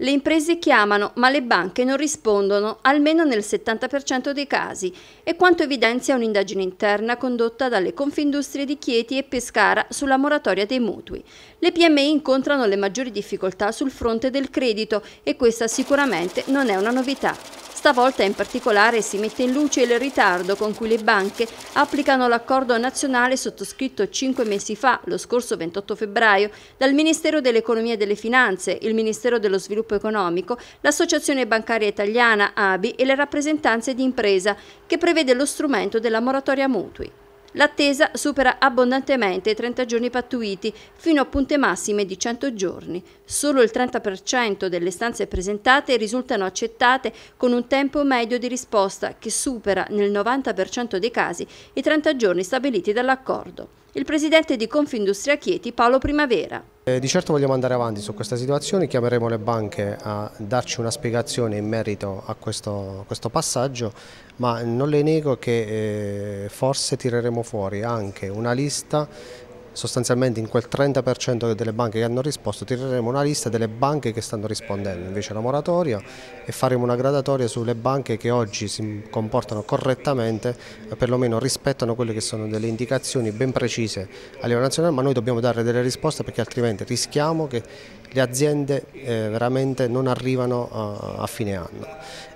Le imprese chiamano, ma le banche non rispondono, almeno nel 70% dei casi, e quanto evidenzia un'indagine interna condotta dalle Confindustrie di Chieti e Pescara sulla moratoria dei mutui. Le PMI incontrano le maggiori difficoltà sul fronte del credito e questa sicuramente non è una novità. Stavolta in particolare si mette in luce il ritardo con cui le banche applicano l'accordo nazionale sottoscritto cinque mesi fa, lo scorso 28 febbraio, dal Ministero dell'Economia e delle Finanze, il Ministero dello Sviluppo Economico, l'Associazione Bancaria Italiana ABI e le rappresentanze di impresa, che prevede lo strumento della moratoria mutui. L'attesa supera abbondantemente i 30 giorni pattuiti, fino a punte massime di 100 giorni. Solo il 30% delle stanze presentate risultano accettate con un tempo medio di risposta che supera nel 90% dei casi i 30 giorni stabiliti dall'accordo. Il presidente di Confindustria Chieti, Paolo Primavera. Eh, di certo vogliamo andare avanti su questa situazione, chiameremo le banche a darci una spiegazione in merito a questo, questo passaggio, ma non le nego che eh, forse tireremo fuori anche una lista sostanzialmente in quel 30% delle banche che hanno risposto tireremo una lista delle banche che stanno rispondendo invece alla moratoria e faremo una gradatoria sulle banche che oggi si comportano correttamente e perlomeno rispettano quelle che sono delle indicazioni ben precise a livello nazionale ma noi dobbiamo dare delle risposte perché altrimenti rischiamo che le aziende eh, veramente non arrivano a, eh, a fine anno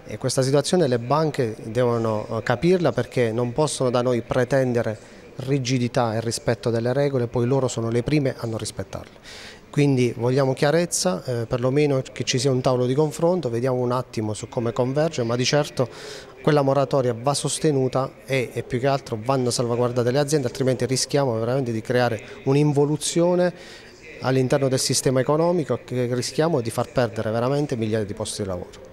e questa situazione le banche devono eh, capirla perché non possono da noi pretendere rigidità e rispetto delle regole, poi loro sono le prime a non rispettarle. Quindi vogliamo chiarezza, eh, perlomeno che ci sia un tavolo di confronto, vediamo un attimo su come converge, ma di certo quella moratoria va sostenuta e, e più che altro vanno salvaguardate le aziende, altrimenti rischiamo veramente di creare un'involuzione all'interno del sistema economico che rischiamo di far perdere veramente migliaia di posti di lavoro.